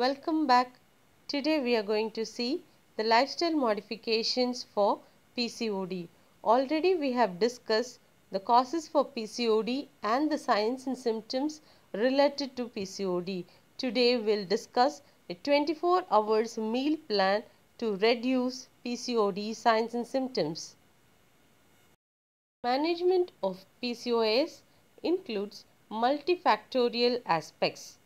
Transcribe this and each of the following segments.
Welcome back. Today we are going to see the lifestyle modifications for PCOD. Already we have discussed the causes for PCOD and the signs and symptoms related to PCOD. Today we'll discuss a 24 hours meal plan to reduce PCOD signs and symptoms. Management of PCOS includes multifactorial aspects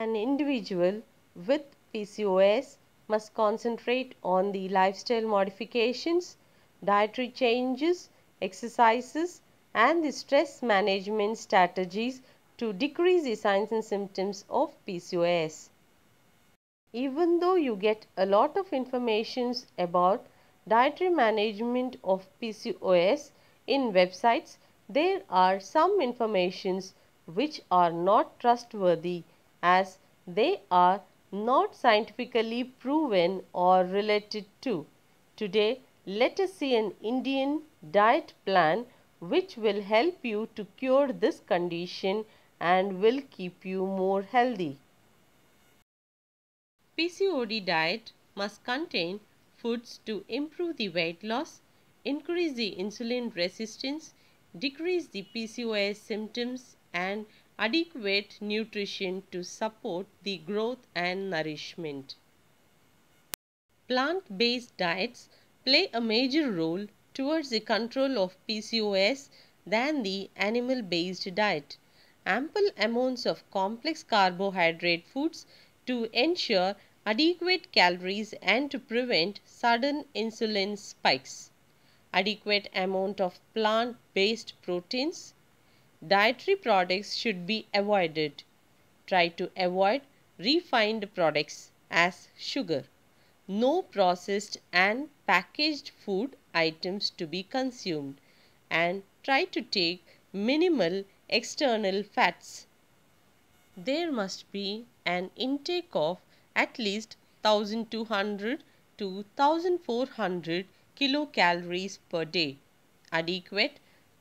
an individual with PCOS must concentrate on the lifestyle modifications, dietary changes, exercises, and the stress management strategies to decrease the signs and symptoms of PCOS. Even though you get a lot of information about dietary management of PCOS in websites, there are some informations which are not trustworthy as they are not scientifically proven or related to. Today, let us see an Indian diet plan which will help you to cure this condition and will keep you more healthy. PCOD diet must contain foods to improve the weight loss, increase the insulin resistance, decrease the PCOS symptoms and adequate nutrition to support the growth and nourishment. Plant-based diets play a major role towards the control of PCOS than the animal-based diet. Ample amounts of complex carbohydrate foods to ensure adequate calories and to prevent sudden insulin spikes. Adequate amount of plant-based proteins Dietary products should be avoided. Try to avoid refined products as sugar. No processed and packaged food items to be consumed and try to take minimal external fats. There must be an intake of at least 1200 to 1400 kilocalories per day. Adequate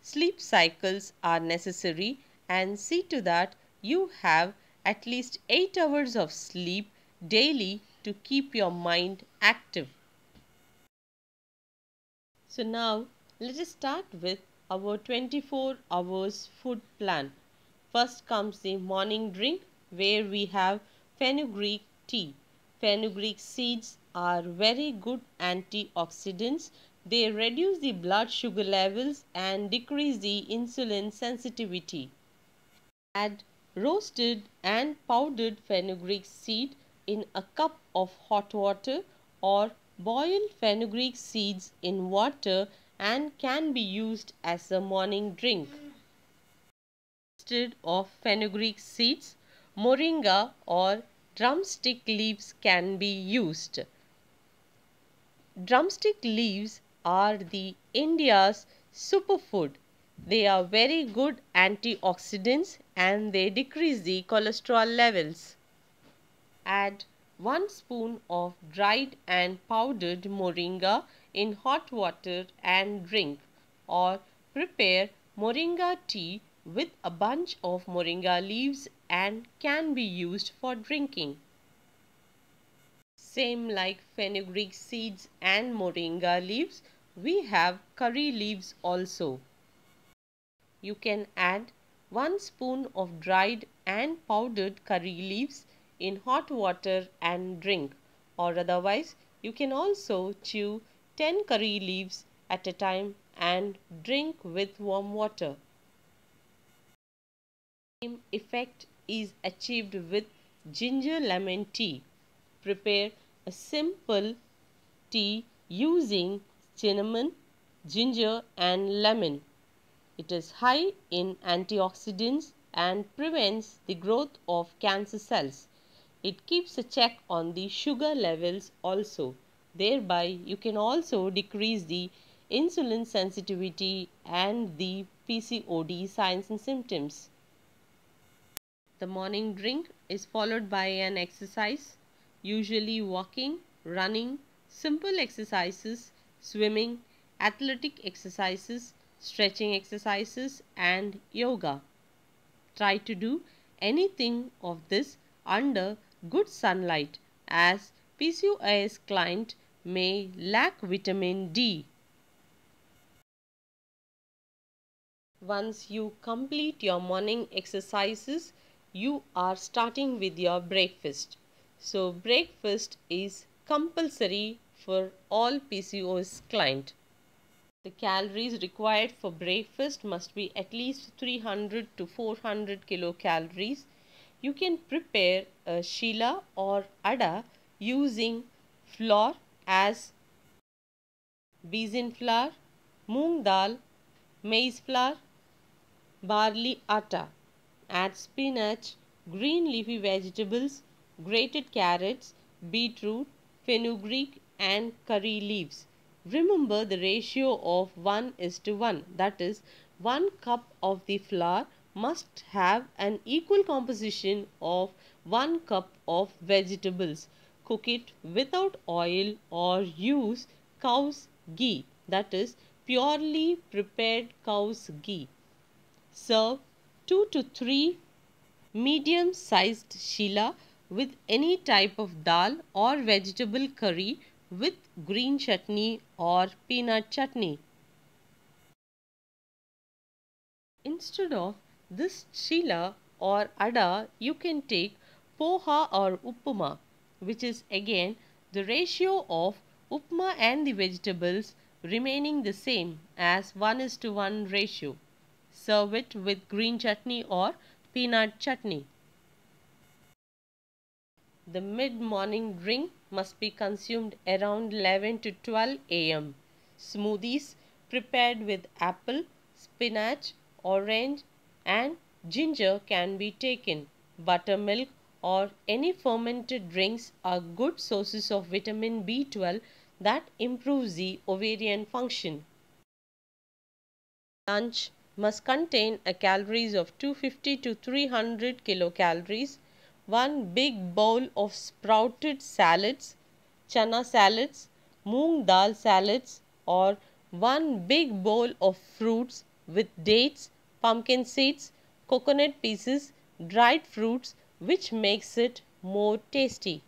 Sleep cycles are necessary and see to that you have at least 8 hours of sleep daily to keep your mind active. So now let us start with our 24 hours food plan. First comes the morning drink where we have fenugreek tea. Fenugreek seeds are very good antioxidants they reduce the blood sugar levels and decrease the insulin sensitivity. Add roasted and powdered fenugreek seed in a cup of hot water or boil fenugreek seeds in water and can be used as a morning drink. Instead of fenugreek seeds, moringa or drumstick leaves can be used. Drumstick leaves are the India's superfood. They are very good antioxidants and they decrease the cholesterol levels. Add 1 spoon of dried and powdered moringa in hot water and drink or prepare moringa tea with a bunch of moringa leaves and can be used for drinking. Same like fenugreek seeds and moringa leaves, we have curry leaves also. You can add 1 spoon of dried and powdered curry leaves in hot water and drink or otherwise you can also chew 10 curry leaves at a time and drink with warm water. Same effect is achieved with ginger lemon tea. Prepare a simple tea using cinnamon, ginger and lemon. It is high in antioxidants and prevents the growth of cancer cells. It keeps a check on the sugar levels also. Thereby, you can also decrease the insulin sensitivity and the PCOD signs and symptoms. The morning drink is followed by an exercise, usually walking, running, simple exercises swimming, athletic exercises, stretching exercises and yoga. Try to do anything of this under good sunlight as PCOS client may lack vitamin D. Once you complete your morning exercises, you are starting with your breakfast. So breakfast is compulsory for all PCOS client. The calories required for breakfast must be at least 300 to 400 kilocalories. You can prepare a Sheila or Ada using flour as besan flour, moong dal, maize flour, barley atta. Add spinach, green leafy vegetables, grated carrots, beetroot, fenugreek and curry leaves. Remember the ratio of 1 is to 1. That is, 1 cup of the flour must have an equal composition of 1 cup of vegetables. Cook it without oil or use cow's ghee. That is, purely prepared cow's ghee. Serve 2 to 3 medium sized shila with any type of dal or vegetable curry with green chutney or peanut chutney. Instead of this chila or ada, you can take poha or upma, which is again the ratio of upma and the vegetables remaining the same as 1 is to 1 ratio. Serve it with green chutney or peanut chutney. The mid-morning drink must be consumed around 11 to 12 am. Smoothies prepared with apple, spinach, orange and ginger can be taken. Buttermilk or any fermented drinks are good sources of vitamin B12 that improves the ovarian function. Lunch must contain a calories of 250 to 300 kilocalories one big bowl of sprouted salads, chana salads, moong dal salads or one big bowl of fruits with dates, pumpkin seeds, coconut pieces, dried fruits which makes it more tasty.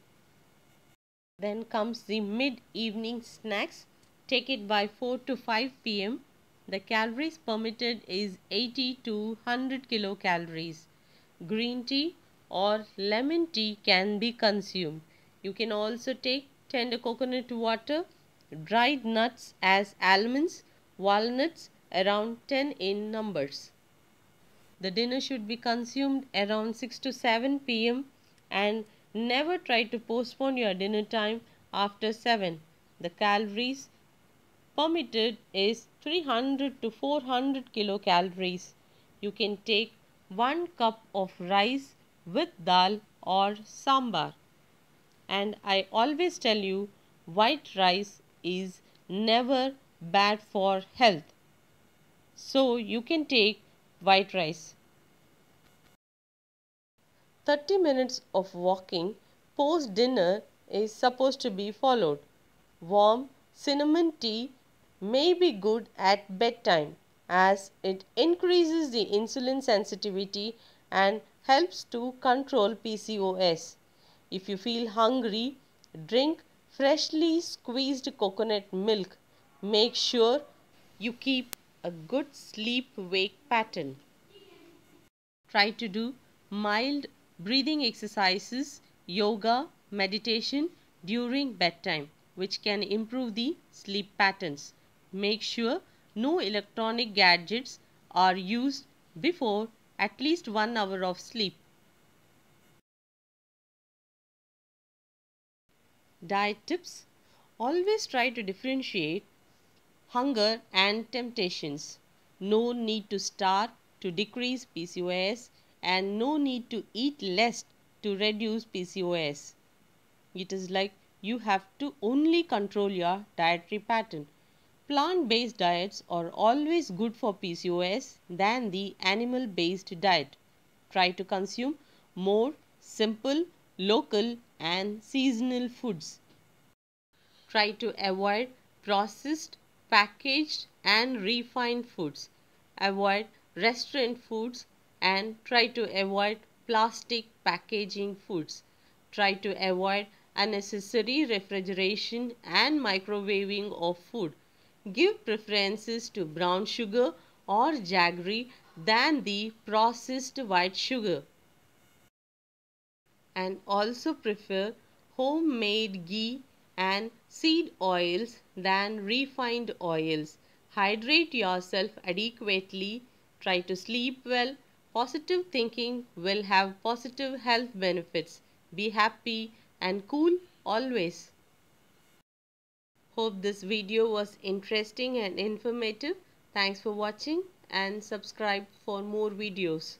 Then comes the mid-evening snacks. Take it by 4 to 5 pm. The calories permitted is 80 to 100 kilocalories. Green tea, or lemon tea can be consumed. You can also take tender coconut water, dried nuts as almonds, walnuts around 10 in numbers. The dinner should be consumed around 6 to 7 pm and never try to postpone your dinner time after 7. The calories permitted is 300 to 400 kilocalories. You can take 1 cup of rice with dal or sambar. And I always tell you white rice is never bad for health. So you can take white rice. 30 minutes of walking post dinner is supposed to be followed. Warm cinnamon tea may be good at bedtime as it increases the insulin sensitivity and helps to control PCOS. If you feel hungry, drink freshly squeezed coconut milk. Make sure you keep a good sleep-wake pattern. Try to do mild breathing exercises, yoga, meditation during bedtime which can improve the sleep patterns. Make sure no electronic gadgets are used before at least 1 hour of sleep. Diet tips Always try to differentiate hunger and temptations. No need to starve to decrease PCOS and no need to eat less to reduce PCOS. It is like you have to only control your dietary pattern plant-based diets are always good for PCOS than the animal-based diet. Try to consume more simple, local and seasonal foods. Try to avoid processed, packaged and refined foods. Avoid restaurant foods and try to avoid plastic packaging foods. Try to avoid unnecessary refrigeration and microwaving of food give preferences to brown sugar or jaggery than the processed white sugar and also prefer homemade ghee and seed oils than refined oils. Hydrate yourself adequately. Try to sleep well. Positive thinking will have positive health benefits. Be happy and cool always. Hope this video was interesting and informative. Thanks for watching and subscribe for more videos.